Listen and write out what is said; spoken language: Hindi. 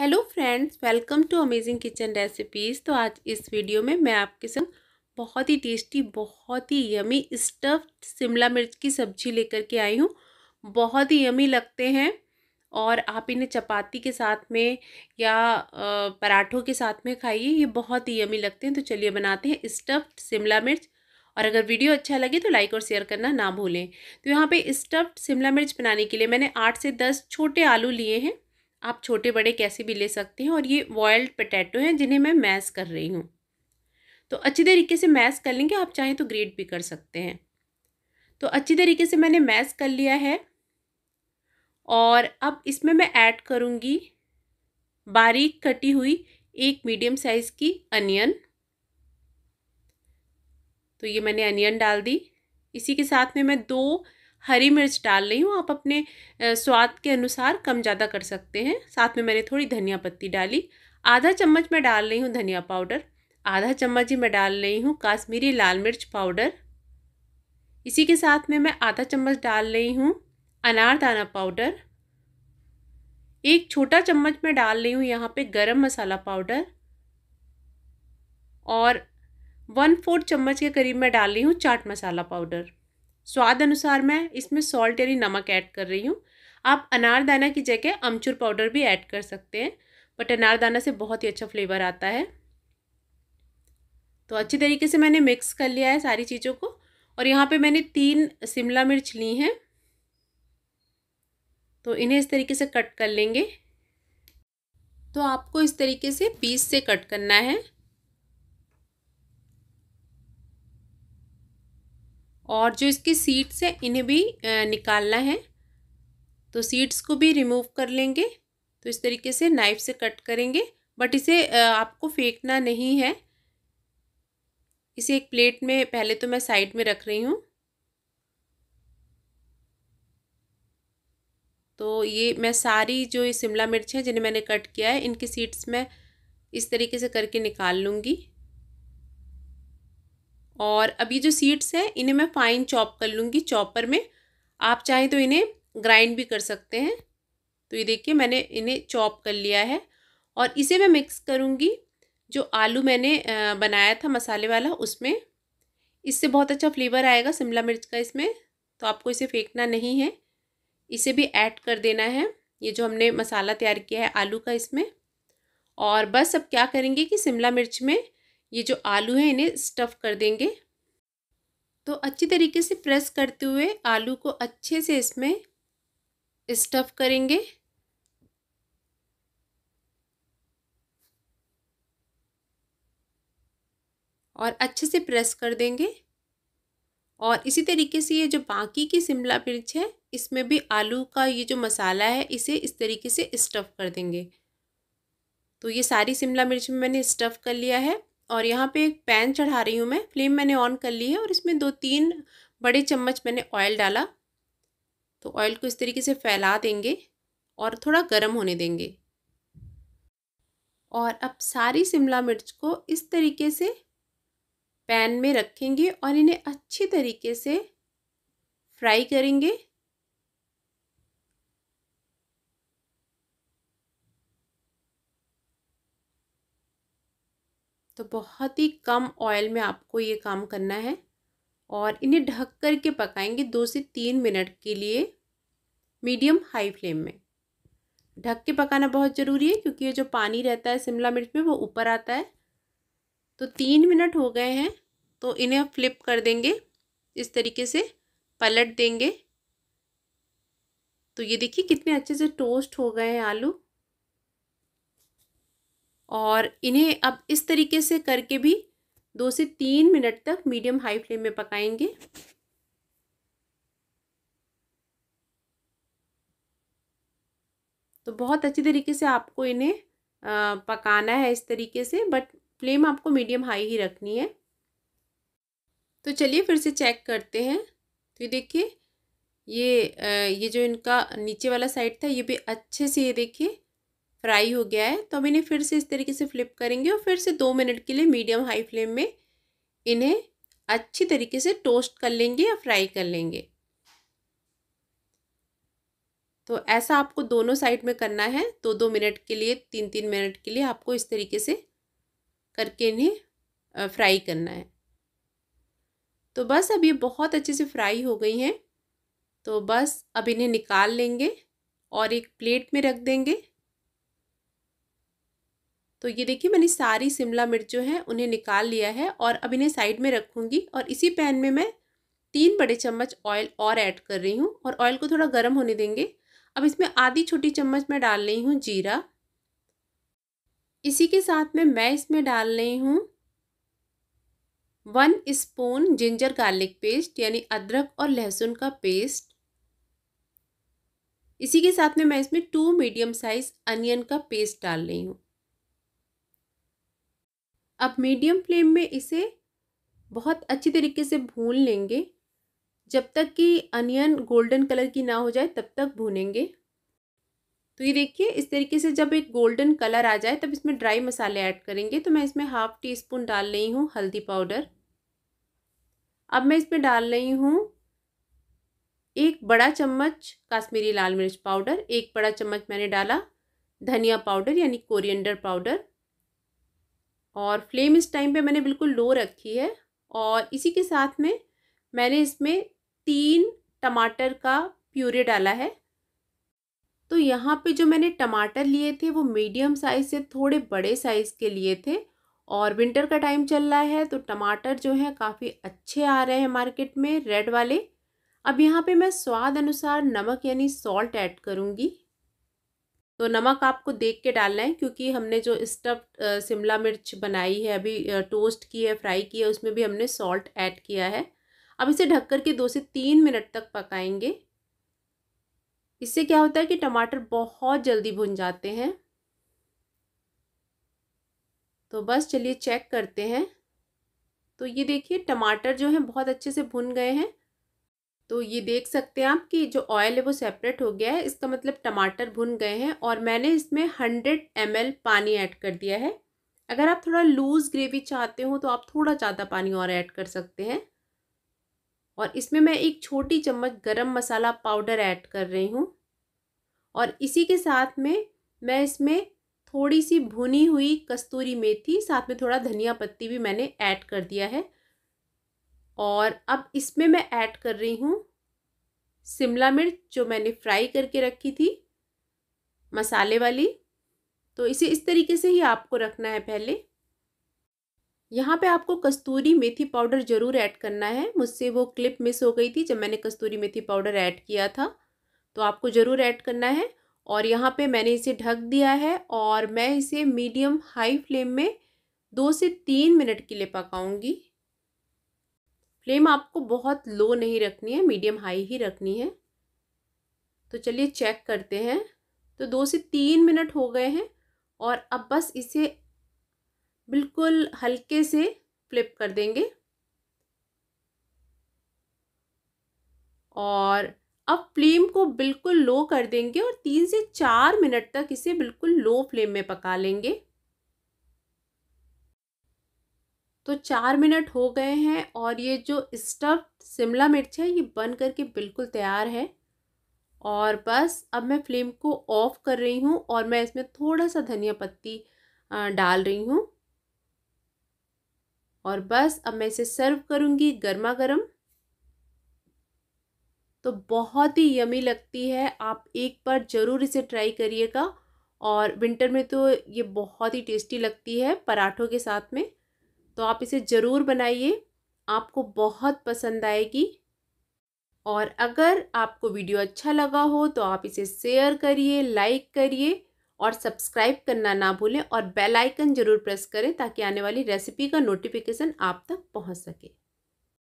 hello friends welcome to amazing kitchen recipes तो आज इस वीडियो में मैं आपके संग बहुत ही टेस्टी बहुत ही यमी स्टफ्ड शिमला मिर्च की सब्जी लेकर के आई हूँ बहुत ही यमी लगते हैं और आप इन्हें चपाती के साथ में या पराठों के साथ में खाइए ये बहुत ही यमी लगते हैं तो चलिए बनाते हैं स्टफ्ड शिमला मिर्च और अगर वीडियो अच्छा लगे तो लाइक और शेयर करना ना भूलें तो यहाँ पे स्टफ्ड शिमला मिर्च बनाने के लिए मैंने आठ से दस छोटे आलू लिए हैं आप छोटे बड़े कैसे भी ले सकते हैं और ये बॉयल्ड पटैटो हैं जिन्हें मैं मैश कर रही हूँ तो अच्छी तरीके से मैश कर लेंगे आप चाहें तो ग्रेट भी कर सकते हैं तो अच्छी तरीके से मैंने मैश कर लिया है और अब इसमें मैं ऐड करूँगी बारीक कटी हुई एक मीडियम साइज़ की अनियन तो ये मैंने अनियन डाल दी इसी के साथ में मैं दो हरी मिर्च डाल रही हूँ आप अपने स्वाद के अनुसार कम ज़्यादा कर सकते हैं साथ में मैंने थोड़ी धनिया पत्ती डाली आधा चम्मच मैं डाल रही हूँ धनिया पाउडर आधा चम्मच ही मैं डाल रही हूँ काश्मीरी लाल मिर्च पाउडर इसी के साथ में मैं आधा चम्मच डाल रही हूँ अनारदाना पाउडर एक छोटा चम्मच मैं डाल रही हूँ यहाँ पे गरम मसाला पाउडर और वन फोर्थ चम्मच के करीब मैं डाल रही हूँ चाट मसाला पाउडर स्वाद अनुसार मैं इसमें सॉल्ट यानी नमक ऐड कर रही हूँ आप अनारदाना की जगह अमचूर पाउडर भी ऐड कर सकते हैं बट अनारदाना से बहुत ही अच्छा फ्लेवर आता है तो अच्छी तरीके से मैंने मिक्स कर लिया है सारी चीज़ों को और यहाँ पे मैंने तीन शिमला मिर्च ली हैं तो इन्हें इस तरीके से कट कर लेंगे तो आपको इस तरीके से पीस से कट करना है और जो इसकी सीड्स हैं इन्हें भी निकालना है तो सीड्स को भी रिमूव कर लेंगे तो इस तरीके से नाइफ से कट करेंगे बट इसे आपको फेंकना नहीं है इसे एक प्लेट में पहले तो मैं साइड में रख रही हूँ तो ये मैं सारी जो ये शिमला मिर्च है जिन्हें मैंने कट किया है इनकी सीड्स मैं इस तरीके से करके निकाल लूँगी और अभी जो सीड्स हैं इन्हें मैं फ़ाइन चॉप कर लूँगी चॉपर में आप चाहें तो इन्हें ग्राइंड भी कर सकते हैं तो ये देखिए मैंने इन्हें चॉप कर लिया है और इसे मैं मिक्स करूँगी जो आलू मैंने बनाया था मसाले वाला उसमें इससे बहुत अच्छा फ्लेवर आएगा शिमला मिर्च का इसमें तो आपको इसे फेंकना नहीं है इसे भी ऐड कर देना है ये जो हमने मसाला तैयार किया है आलू का इसमें और बस अब क्या करेंगे कि शिमला मिर्च में ये जो आलू हैं इन्हें स्टफ़ कर देंगे तो अच्छी तरीके से प्रेस करते हुए आलू को अच्छे से इसमें स्टफ़ करेंगे और अच्छे से प्रेस कर देंगे और इसी तरीके से ये जो बाकी की शिमला मिर्च है इसमें भी आलू का ये जो मसाला है इसे इस तरीके से स्टफ़ कर देंगे तो ये सारी शिमला मिर्च में मैंने स्टफ़ कर लिया है और यहाँ पे एक पैन चढ़ा रही हूँ मैं फ्लेम मैंने ऑन कर ली है और इसमें दो तीन बड़े चम्मच मैंने ऑयल डाला तो ऑयल को इस तरीके से फैला देंगे और थोड़ा गर्म होने देंगे और अब सारी शिमला मिर्च को इस तरीके से पैन में रखेंगे और इन्हें अच्छी तरीके से फ्राई करेंगे तो बहुत ही कम ऑयल में आपको ये काम करना है और इन्हें ढक कर के पकाएंगे दो से तीन मिनट के लिए मीडियम हाई फ्लेम में ढक के पकाना बहुत ज़रूरी है क्योंकि ये जो पानी रहता है शिमला मिर्च में वो ऊपर आता है तो तीन मिनट हो गए हैं तो इन्हें फ्लिप कर देंगे इस तरीके से पलट देंगे तो ये देखिए कितने अच्छे से टोस्ट हो गए हैं आलू और इन्हें अब इस तरीके से करके भी दो से तीन मिनट तक मीडियम हाई फ्लेम में पकाएंगे तो बहुत अच्छी तरीके से आपको इन्हें पकाना है इस तरीके से बट फ्लेम आपको मीडियम हाई ही रखनी है तो चलिए फिर से चेक करते हैं तो ये देखिए ये ये जो इनका नीचे वाला साइड था ये भी अच्छे से ये देखिए फ्राई हो गया है तो अब इन्हें फिर से इस तरीके से फ्लिप करेंगे और फिर से दो मिनट के लिए मीडियम हाई फ्लेम में इन्हें अच्छी तरीके से टोस्ट कर लेंगे या फ्राई कर लेंगे तो ऐसा आपको दोनों साइड में करना है दो दो मिनट के लिए तीन तीन मिनट के लिए आपको इस तरीके से करके इन्हें फ्राई करना है तो बस अब ये बहुत अच्छे से फ्राई हो गई हैं तो बस अब इन्हें निकाल लेंगे और एक प्लेट में रख देंगे तो ये देखिए मैंने सारी शिमला मिर्च जो है उन्हें निकाल लिया है और अब इन्हें साइड में रखूँगी और इसी पैन में मैं तीन बड़े चम्मच ऑयल और ऐड कर रही हूँ और ऑयल को थोड़ा गर्म होने देंगे अब इसमें आधी छोटी चम्मच मैं डाल रही हूँ जीरा इसी के साथ में मैं इसमें डाल रही हूँ one spoon ginger garlic paste यानी अदरक और लहसुन का पेस्ट इसी के साथ में मैं इसमें टू मीडियम साइज अनियन का पेस्ट डाल रही हूँ अब मीडियम फ्लेम में इसे बहुत अच्छी तरीके से भून लेंगे जब तक कि अनियन गोल्डन कलर की ना हो जाए तब तक भूनेंगे तो ये देखिए इस तरीके से जब एक गोल्डन कलर आ जाए तब इसमें ड्राई मसाले ऐड करेंगे तो मैं इसमें हाफ टी स्पून डाल रही हूँ हल्दी पाउडर अब मैं इसमें डाल रही हूँ एक बड़ा चम्मच काश्मीरी लाल मिर्च पाउडर एक बड़ा चम्मच मैंने डाला धनिया पाउडर यानी कोरिएंडर पाउडर और फ्लेम इस टाइम पे मैंने बिल्कुल लो रखी है और इसी के साथ में मैंने इसमें तीन टमाटर का प्यूरे डाला है तो यहाँ पे जो मैंने टमाटर लिए थे वो मीडियम साइज़ से थोड़े बड़े साइज़ के लिए थे और विंटर का टाइम चल रहा है तो टमाटर जो है काफ़ी अच्छे आ रहे हैं मार्केट में रेड वाले अब यहाँ पे मैं स्वाद अनुसार नमक यानी सॉल्ट ऐड करूँगी तो नमक आपको देख के डालना है क्योंकि हमने जो स्टफ शिमला मिर्च बनाई है अभी टोस्ट की है फ्राई की है उसमें भी हमने सॉल्ट ऐड किया है अब इसे ढक कर के दो से तीन मिनट तक पकाएंगे इससे क्या होता है कि टमाटर बहुत जल्दी भुन जाते हैं तो बस चलिए चेक करते हैं तो ये देखिए टमाटर जो हैं बहुत अच्छे से भुन गए हैं तो ये देख सकते हैं आप कि जो ऑयल है वो सेपरेट हो गया है इसका मतलब टमाटर भुन गए हैं और मैंने इसमें हंड्रेड एम पानी ऐड कर दिया है अगर आप थोड़ा लूज़ ग्रेवी चाहते हो तो आप थोड़ा ज़्यादा पानी और ऐड कर सकते हैं और इसमें मैं एक छोटी चम्मच गरम मसाला पाउडर ऐड कर रही हूँ और इसी के साथ में मैं इसमें थोड़ी सी भुनी हुई कस्तूरी मेथी साथ में थोड़ा धनिया पत्ती भी मैंने ऐड कर दिया है और अब इसमें मैं ऐड कर रही हूँ शिमला मिर्च जो मैंने फ्राई करके रखी थी मसाले वाली तो इसे इस तरीके से ही आपको रखना है पहले यहाँ पे आपको कस्तूरी मेथी पाउडर ज़रूर ऐड करना है मुझसे वो क्लिप मिस हो गई थी जब मैंने कस्तूरी मेथी पाउडर ऐड किया था तो आपको ज़रूर ऐड करना है और यहाँ पे मैंने इसे ढक दिया है और मैं इसे मीडियम हाई फ्लेम में दो से तीन मिनट के लिए पकाऊंगी फ्लेम आपको बहुत लो नहीं रखनी है मीडियम हाई ही रखनी है तो चलिए चेक करते हैं तो दो से तीन मिनट हो गए हैं और अब बस इसे बिल्कुल हल्के से फ्लिप कर देंगे और अब फ्लेम को बिल्कुल लो कर देंगे और तीन से चार मिनट तक इसे बिल्कुल लो फ्लेम में पका लेंगे तो चार मिनट हो गए हैं और ये जो स्टफ्ड शिमला मिर्च है ये बन करके बिल्कुल तैयार है और बस अब मैं फ्लेम को ऑफ़ कर रही हूँ और मैं इसमें थोड़ा सा धनिया पत्ती डाल रही हूँ और बस अब मैं इसे सर्व करूँगी गर्मा गर्म तो बहुत ही यमी लगती है आप एक बार ज़रूर इसे ट्राई करिएगा और विंटर में तो ये बहुत ही टेस्टी लगती है पराठों के साथ में तो आप इसे ज़रूर बनाइए आपको बहुत पसंद आएगी और अगर आपको वीडियो अच्छा लगा हो तो आप इसे शेयर करिए लाइक करिए और सब्सक्राइब करना ना भूलें और बेल आइकन ज़रूर प्रेस करें ताकि आने वाली रेसिपी का नोटिफिकेशन आप तक पहुंच सके